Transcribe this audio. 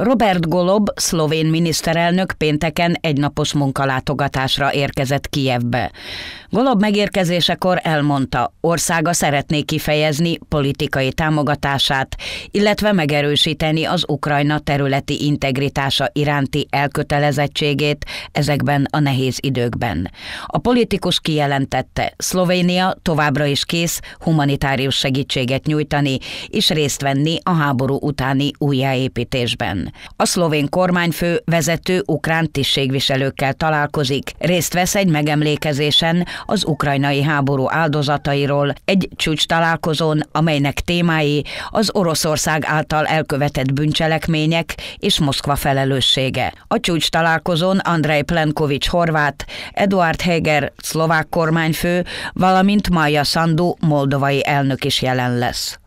Robert Golob, szlovén miniszterelnök pénteken egynapos munkalátogatásra érkezett Kijevbe. Golob megérkezésekor elmondta, országa szeretné kifejezni politikai támogatását, illetve megerősíteni az Ukrajna területi integritása iránti elkötelezettségét ezekben a nehéz időkben. A politikus kijelentette, Szlovénia továbbra is kész humanitárius segítséget nyújtani és részt venni a háború utáni újjáépítésben. A szlovén kormányfő vezető ukrán tisztségviselőkkel találkozik, részt vesz egy megemlékezésen az ukrajnai háború áldozatairól, egy csúcs találkozón, amelynek témái az Oroszország által elkövetett bűncselekmények és Moszkva felelőssége. A csúcs találkozón Andrei Plenkovics horvát, Eduard Heger szlovák kormányfő, valamint Maja Sandu moldovai elnök is jelen lesz.